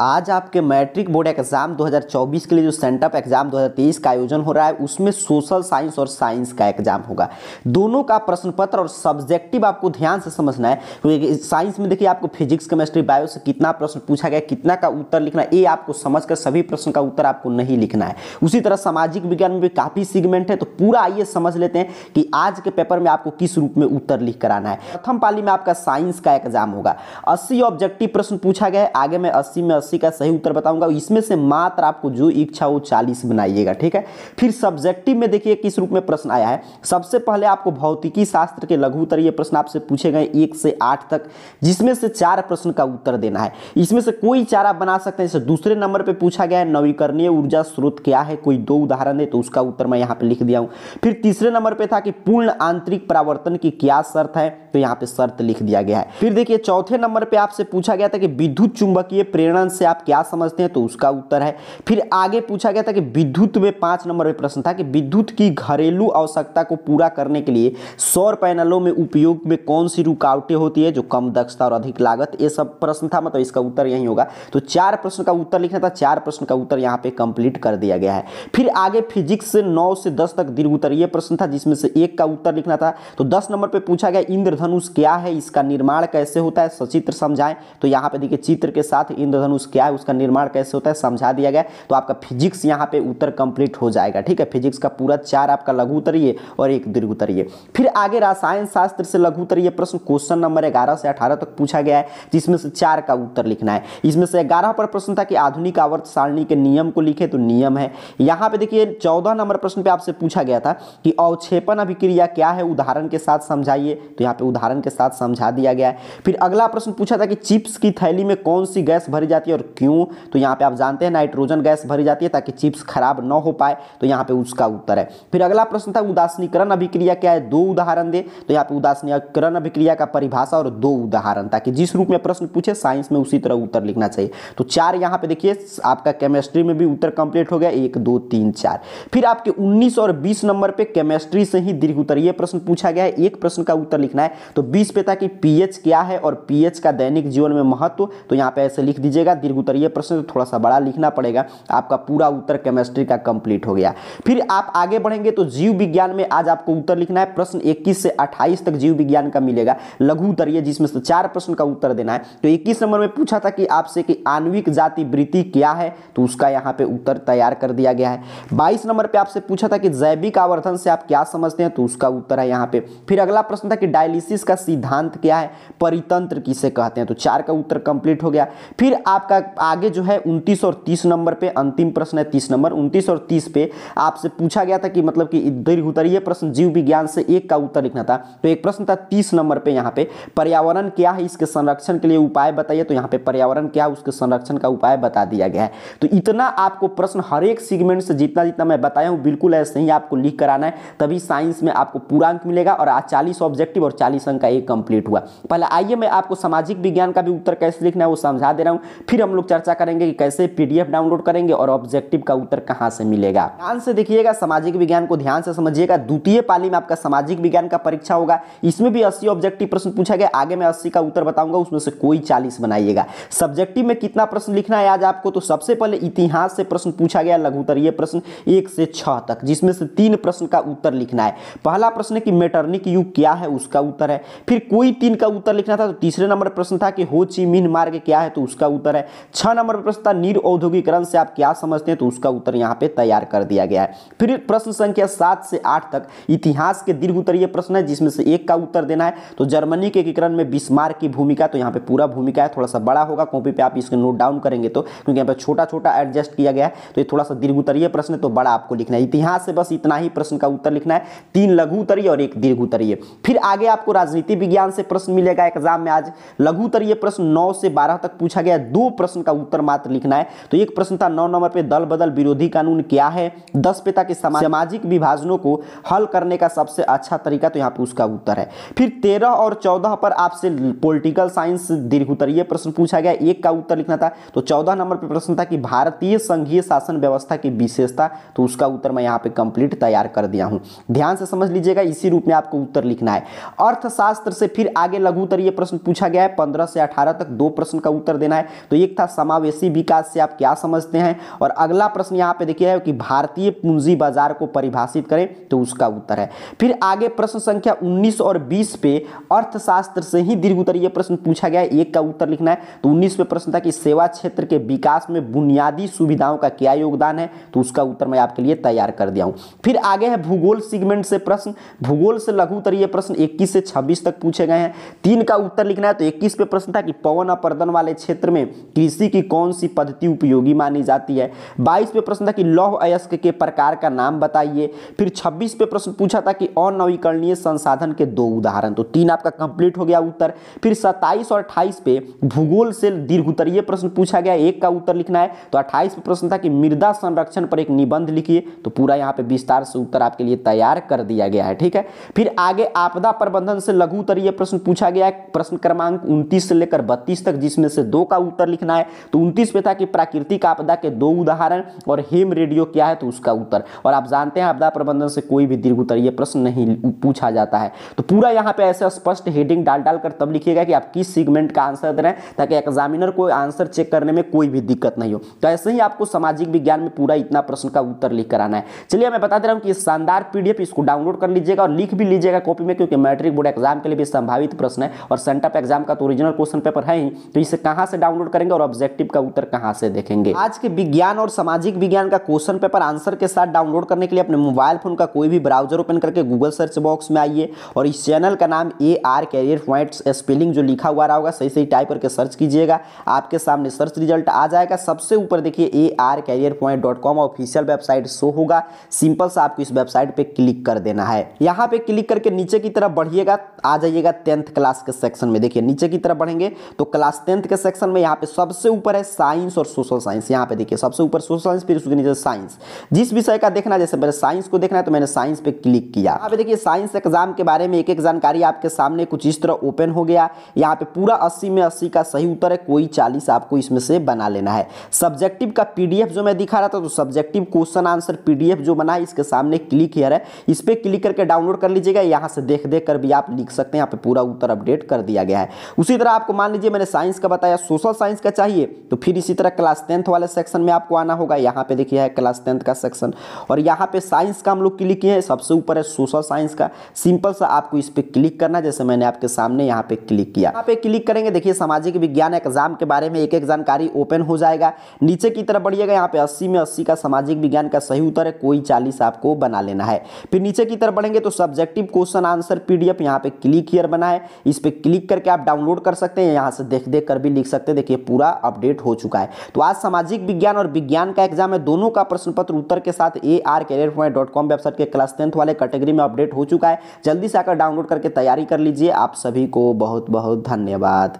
आज आपके matric board exam 2024 के लिए जो सेंटअप एग्जाम 2023 का आयोजन हो रहा है उसमें सोशल साइंस और साइंस का एग्जाम होगा दोनों का प्रश्न पत्र और सब्जेक्टिव आपको ध्यान से समझना है क्योंकि साइंस में देखिए आपको फिजिक्स केमिस्ट्री बायो से कितना प्रश्न पूछा गया कितना का उत्तर लिखना ये आपको समझ कर सभी प्रश्न का उत्तर आपको नहीं लिखना है उसी तरह सामाजिक विज्ञान में भी काफ़ी सीगमेंट है तो पूरा आइए समझ लेते हैं कि आज के पेपर में आपको किस रूप में उत्तर लिख कराना है प्रथम पाली में आपका साइंस का एग्जाम होगा अस्सी ऑब्जेक्टिव प्रश्न पूछा गया आगे में अस्सी में अस्सी का सही उत्तर बताऊंगा इसमें से मात्र आपको जो इच्छा वो चालीस बनाइएगा ठीक है फिर सब्जेक्टिव में देखिए किस रूप में प्रश्न आया है सबसे पहले आपको भौतिकी शास्त्र के लघु उत्तरीय प्रश्न आपसे पूछे गए एक से आठ तक जिसमें से चार प्रश्न का उत्तर देना है इसमें से कोई चार आप बना सकते हैं जैसे दूसरे नंबर पर पूछा गया है नवीकरणीय ऊर्जा स्रोत क्या है कोई दो उदाहरण है तो उसका उत्तर मैं यहाँ पर लिख दिया हूँ फिर तीसरे नंबर पर था कि पूर्ण आंतरिक परावर्तन की क्या शर्त है तो यहाँ पे शर्त लिख दिया गया है फिर देखिए चौथे नंबर पे आपसे पूछा गया था कि विद्युत चुंबकीय प्रेरण से आप क्या समझते हैं तो उसका उत्तर है फिर आगे पूछा गया था कि विद्युत में पांच नंबर में प्रश्न था कि विद्युत की घरेलू आवश्यकता को पूरा करने के लिए सौर पैनलों में उपयोग में कौन सी रुकावटें होती है जो कम दक्षता और अधिक लागत ये सब प्रश्न था मतलब इसका उत्तर यही होगा तो चार प्रश्न का उत्तर लिखना था चार प्रश्न का उत्तर यहाँ पे कंप्लीट कर दिया गया है फिर आगे फिजिक्स से नौ से दस तक दीर्घ उत्तर ये प्रश्न था जिसमें से एक का उत्तर लिखना था तो दस नंबर पर पूछा गया इंद्रधनुष क्या है इसका निर्माण कैसे होता है सचित्र समझाएं तो यहाँ पे देखिए चित्र के साथ इंद्रधनुष कोर्स क्या है उसका निर्माण कैसे होता है समझा दिया गया तो आपका फिजिक्स यहाँ पे उत्तर कंप्लीट हो जाएगा ठीक है फिजिक्स का पूरा चार आपका लघु उतरिए और एक दीर्घ उतरिए फिर आगे रासायन शास्त्र से लघु उतरिए प्रश्न क्वेश्चन नंबर ग्यारह से अठारह तक पूछा गया है जिसमें से चार का उत्तर लिखना है इसमें से ग्यारह पर प्रश्न था कि आधुनिक आवर्त सारणी के नियम को लिखे तो नियम है यहाँ पे देखिए चौदह नंबर प्रश्न पे आपसे पूछा गया था कि अवक्षेपण अभिक्रिया क्या है उदाहरण के साथ समझाइए तो यहाँ पे उदाहरण के साथ समझा दिया गया है फिर अगला प्रश्न पूछा था कि चिप्स की थैली में कौन सी गैस भरी जाती है और क्यों तो यहाँ पे आप जानते हैं नाइट्रोजन गैस भरी जाती है ताकि चिप्स खराब ना हो पाए तो यहाँ पे उसका उत्तर है फिर अगला प्रश्न था उदासनीकरण अभिक्रिया क्या है दो उदाहरण दे तो यहाँ पे उदासनीकरण अभिक्रिया का परिभाषा और दो उदाहरण ताकि जिस रूप में प्रश्न पूछे साइंस में उसी तरह उत्तर लिखना चाहिए तो चार यहाँ पे देखिए आपका केमिस्ट्री में भी उत्तर कंप्लीट हो गया एक दो तीन चार फिर आपके उन्नीस और बीस नंबर पर केमिस्ट्री से ही दीर्घ उत्तर प्रश्न पूछा गया है एक प्रश्न का उत्तर लिखना है तो बीस पे था कि पीएच क्या है और पीएच का दैनिक जीवन में महत्व तो यहाँ पे ऐसे लिख दीजिएगा दीर्घ उत्तरीय प्रश्न तो थोड़ा सा बड़ा लिखना पड़ेगा आपका पूरा उत्तर केमिस्ट्री का कंप्लीट हो गया फिर आप आगे बढ़ेंगे तो जीव विज्ञान में आज आपको उत्तर लिखना है प्रश्न इक्कीस से अट्ठाईस तक जीव विज्ञान का मिलेगा लघु उत्तरीय जिसमें से चार प्रश्न का उत्तर देना है तो इक्कीस नंबर में पूछा था कि आपसे कि आणविक जाति वृत्ति क्या है तो उसका यहाँ पे उत्तर तैयार कर दिया गया है बाईस नंबर पर आपसे पूछा था कि जैविक आवर्धन से आप क्या समझते हैं तो उसका उत्तर है यहाँ पे फिर अगला प्रश्न था कि डायलिसिस का सिद्धांत क्या है परितंत्र किसे कहते हैं तो चार का उत्तर कंप्लीट हो गया फिर आपका आपका आगे जो है उनतीस और तीस नंबर पे अंतिम प्रश्न है तीस नंबर उनतीस और तीस पे आपसे पूछा गया था कि मतलब कि दीर्घ उत्तरीय प्रश्न जीव विज्ञान से एक का उत्तर लिखना था तो एक प्रश्न था तीस नंबर पे यहाँ पे पर्यावरण क्या है इसके संरक्षण के लिए उपाय बताइए तो यहाँ पे पर्यावरण क्या उसके संरक्षण का उपाय बता दिया गया है तो इतना आपको प्रश्न हर एक सीगमेंट से जितना जितना मैं बताया हूँ बिल्कुल ऐसे ही आपको लिख कराना है तभी साइंस में आपको पूरा अंक मिलेगा और चालीस ऑब्जेक्टिव और चालीस अंक का एक कंप्लीट हुआ पहले आइए मैं आपको सामाजिक विज्ञान का भी उत्तर कैसे लिखना है वो समझा दे रहा हूँ फिर हम लोग चर्चा करेंगे कि कैसे पीडीएफ डाउनलोड करेंगे और ऑब्जेक्टिव का उत्तर कहाँ से मिलेगा ध्यान से देखिएगा सामाजिक विज्ञान को ध्यान से समझिएगा द्वितीय पाली में आपका सामाजिक विज्ञान का परीक्षा होगा इसमें भी अस्सी ऑब्जेक्टिव प्रश्न पूछा गया आगे मैं अस्सी का उत्तर बताऊंगा उसमें से कोई चालीस बनाइएगा सब्जेक्टिव में कितना प्रश्न लिखना है आज आपको तो सबसे पहले इतिहास से प्रश्न पूछा गया लघु उत्तर प्रश्न एक से छह तक जिसमें से तीन प्रश्न का उत्तर लिखना है पहला प्रश्न कि मेटर्निक युग क्या है उसका उत्तर है फिर कोई तीन का उत्तर लिखना था तो तीसरे नंबर प्रश्न था कि हो ची मिन मार्ग क्या है तो उसका उत्तर है छह नंबर प्रश्न था नीर औद्योगिकरण से आप क्या समझते हैं तो उसका उत्तर यहाँ पे तैयार कर दिया गया है फिर प्रश्न संख्या सात से आठ तक इतिहास के दीर्घ उत्तरीय प्रश्न है जिसमें से एक का उत्तर देना है तो जर्मनी के एकीकरण में बिस्मार की भूमिका तो यहाँ पे पूरा भूमिका है थोड़ा सा बड़ा होगा कॉपी पे आप इसको नोट डाउन करेंगे तो क्योंकि यहाँ पे छोटा छोटा एडजस्ट किया गया है तो ये थोड़ा सा दीर्घ उत्तरीय प्रश्न है तो बड़ा आपको लिखना है इतिहास से बस इतना ही प्रश्न का उत्तर लिखना है तीन लघु उत्तरीय और एक दीर्घ उत्तरीय फिर आगे आपको राजनीति विज्ञान से प्रश्न मिलेगा एग्जाम में आज लघु उत्तरीय प्रश्न नौ से बारह तक पूछा गया दो प्रश्न का उत्तर मात्र लिखना है तो एक प्रश्न था नौ नंबर पे दल बदल विरोधी कानून क्या है दस पे था कि सामाजिक विभाजनों को हल करने का सबसे अच्छा तरीका तो यहाँ पे उसका उत्तर है फिर तेरह और चौदह पर आपसे पोलिटिकल साइंस दीर्घ उत्तरीय प्रश्न पूछा गया एक का उत्तर लिखना था तो चौदह नंबर पर प्रश्न था कि भारतीय संघीय शासन व्यवस्था की विशेषता तो उसका उत्तर मैं यहाँ पे कंप्लीट तैयार कर दिया हूँ ध्यान से समझ लीजिएगा इसी रूप में आपको उत्तर लिखना है अर्थशास्त्र से फिर आगे लघु उत्तरीय प्रश्न पूछा गया है पंद्रह से अठारह तक दो प्रश्न का उत्तर देना है तो एक था समावेशी विकास से आप क्या समझते हैं और अगला प्रश्न यहाँ पे देखिए कि भारतीय पूंजी बाजार को परिभाषित करें तो उसका उत्तर है फिर आगे प्रश्न संख्या 19 और 20 पे अर्थशास्त्र से ही दीर्घ उत्तर ये प्रश्न पूछा गया एक का उत्तर लिखना है तो उन्नीस पे प्रश्न था कि सेवा क्षेत्र के विकास में बुनियादी सुविधाओं का क्या योगदान है तो उसका उत्तर मैं आपके लिए तैयार कर दिया हूँ फिर आगे है भूगोल सिगमेंट से प्रश्न भूगोल से लघु उत्तरीय प्रश्न इक्कीस से छब्बीस तक पूछे गए हैं तीन का उत्तर लिखना है तो इक्कीस पे प्रश्न था कि पवन अपर्दन वाले क्षेत्र में कृषि की कौन सी पद्धति उपयोगी मानी जाती है बाईस पे प्रश्न था कि लौह अयस्क के प्रकार का नाम बताइए फिर छब्बीस पे प्रश्न पूछा था कि अनवीकरणीय संसाधन के दो उदाहरण तो तीन आपका कंप्लीट हो गया उत्तर फिर सत्ताईस और अट्ठाईस पे भूगोल से दीर्घ उत्तरीय प्रश्न पूछा गया एक का उत्तर लिखना है तो अट्ठाईस पे प्रश्न था कि मृदा संरक्षण पर एक निबंध लिखिए तो पूरा यहाँ पे विस्तार से उत्तर आपके लिए तैयार कर दिया गया है ठीक है फिर आगे आपदा प्रबंधन से लघु उत्तरीय प्रश्न पूछा गया है प्रश्न क्रमांक उन्तीस से लेकर बत्तीस तक जिसमें से दो का उत्तर लिखना लिखना है तो उनतीस उनतीसवें था कि प्राकृतिक आपदा के दो उदाहरण और हेम रेडियो क्या है तो उसका उत्तर और आप जानते हैं आपदा प्रबंधन से कोई भी दीर्घ उत्तर ये प्रश्न नहीं पूछा जाता है तो पूरा यहाँ पे ऐसे स्पष्ट हेडिंग डाल डाल कर तब लिखिएगा कि आप किस सीगमेंट का आंसर दे रहे हैं ताकि एग्जामिनर को आंसर चेक करने में कोई भी दिक्कत नहीं हो तो ऐसे ही आपको सामाजिक विज्ञान में पूरा इतना प्रश्न का उत्तर लिख कर आना है चलिए मैं बता दे रहा हूँ कि शानदार पीडीएफ इसको डाउनलोड कर लीजिएगा और लिख भी लीजिएगा कॉपी में क्योंकि मैट्रिक बोर्ड एग्जाम के लिए भी संभावित प्रश्न है और सेंटअप एग्जाम का तो ओरिजिनल क्वेश्चन पेपर है ही तो इसे कहाँ से डाउनलोड करेंगे और ऑब्जेक्टिव का उत्तर कहां से देखेंगे आज के विज्ञान और सामाजिक विज्ञान का क्वेश्चन पेपर आंसर के साथ डाउनलोड करने के लिए अपने मोबाइल फोन का कोई भी ब्राउजर ओपन करके गूगल सर्च बॉक्स में आइए और इस चैनल का नाम A R career point spelling जो लिखा हुआ रहा होगा सही सही टाइप करके सर्च कीजिएगा आपके सामने सर्च रिजल्ट आ जाएगा सबसे ऊपर देखिए A R career point dot com official website show होगा सिंपल सा आपको इस वेबसाइट पर क्लिक कर देना है यहाँ पे क्लिक करके नीचे की तरफ बढ़िएगा आ जाइएगा टेंथ क्लास के सेक्शन में देखिए नीचे की तरफ बढ़ेंगे तो क्लास टेंथ के सेक्शन में यहाँ पे सब सबसे ऊपर है साइंस और सोशल साइंस यहाँ पे देखिए सबसे ऊपर सोशल साइंस फिर उसके नीचे साइंस जिस विषय का देखना जैसे मैंने साइंस को देखना है तो मैंने साइंस पे क्लिक किया यहाँ पे देखिए साइंस एग्जाम के बारे में एक एक जानकारी आपके सामने कुछ इस तरह ओपन हो गया यहाँ पे पूरा अस्सी में अस्सी का सही उत्तर है कोई चालीस आपको इसमें से बना लेना है सब्जेक्टिव का पी जो मैं दिखा रहा था तो सब्जेक्टिव क्वेश्चन आंसर पी जो बना है इसके सामने क्लिक हेयर है इस पर क्लिक करके डाउनलोड कर लीजिएगा यहाँ से देख देख कर भी आप लिख सकते हैं यहाँ पे पूरा उत्तर अपडेट कर दिया गया है उसी तरह आपको मान लीजिए मैंने साइंस का बताया सोशल साइंस का चाहिए तो फिर इसी तरह क्लास टेंथ वाले सेक्शन में आपको आना होगा यहाँ पे देखिए है क्लास टेंथ का सेक्शन और यहाँ पे साइंस का हम लोग क्लिक किए हैं सबसे ऊपर है सोशल साइंस का सिंपल सा आपको इस पर क्लिक करना जैसे मैंने आपके सामने यहाँ पे क्लिक किया यहाँ पे क्लिक करेंगे देखिए सामाजिक विज्ञान एग्जाम के बारे में एक एक जानकारी ओपन हो जाएगा नीचे की तरफ बढ़िएगा यहाँ पे अस्सी में अस्सी का सामाजिक विज्ञान का सही उत्तर है कोई चालीस आपको बना लेना है फिर नीचे की तरफ बढ़ेंगे तो सब्जेक्टिव क्वेश्चन आंसर पीडीएफ यहाँ पे क्लिक हियर बना है इस पर क्लिक करके आप डाउनलोड कर सकते हैं यहाँ से देख देख कर भी लिख सकते हैं देखिए पूरा अपडेट हो चुका है तो आज सामाजिक विज्ञान और विज्ञान का एग्जाम है दोनों का प्रश्न पत्र उत्तर के साथ A R career point dot com website के क्लास टेंथ वाले कैटेगरी में अपडेट हो चुका है जल्दी से आकर डाउनलोड करके तैयारी कर लीजिए आप सभी को बहुत बहुत धन्यवाद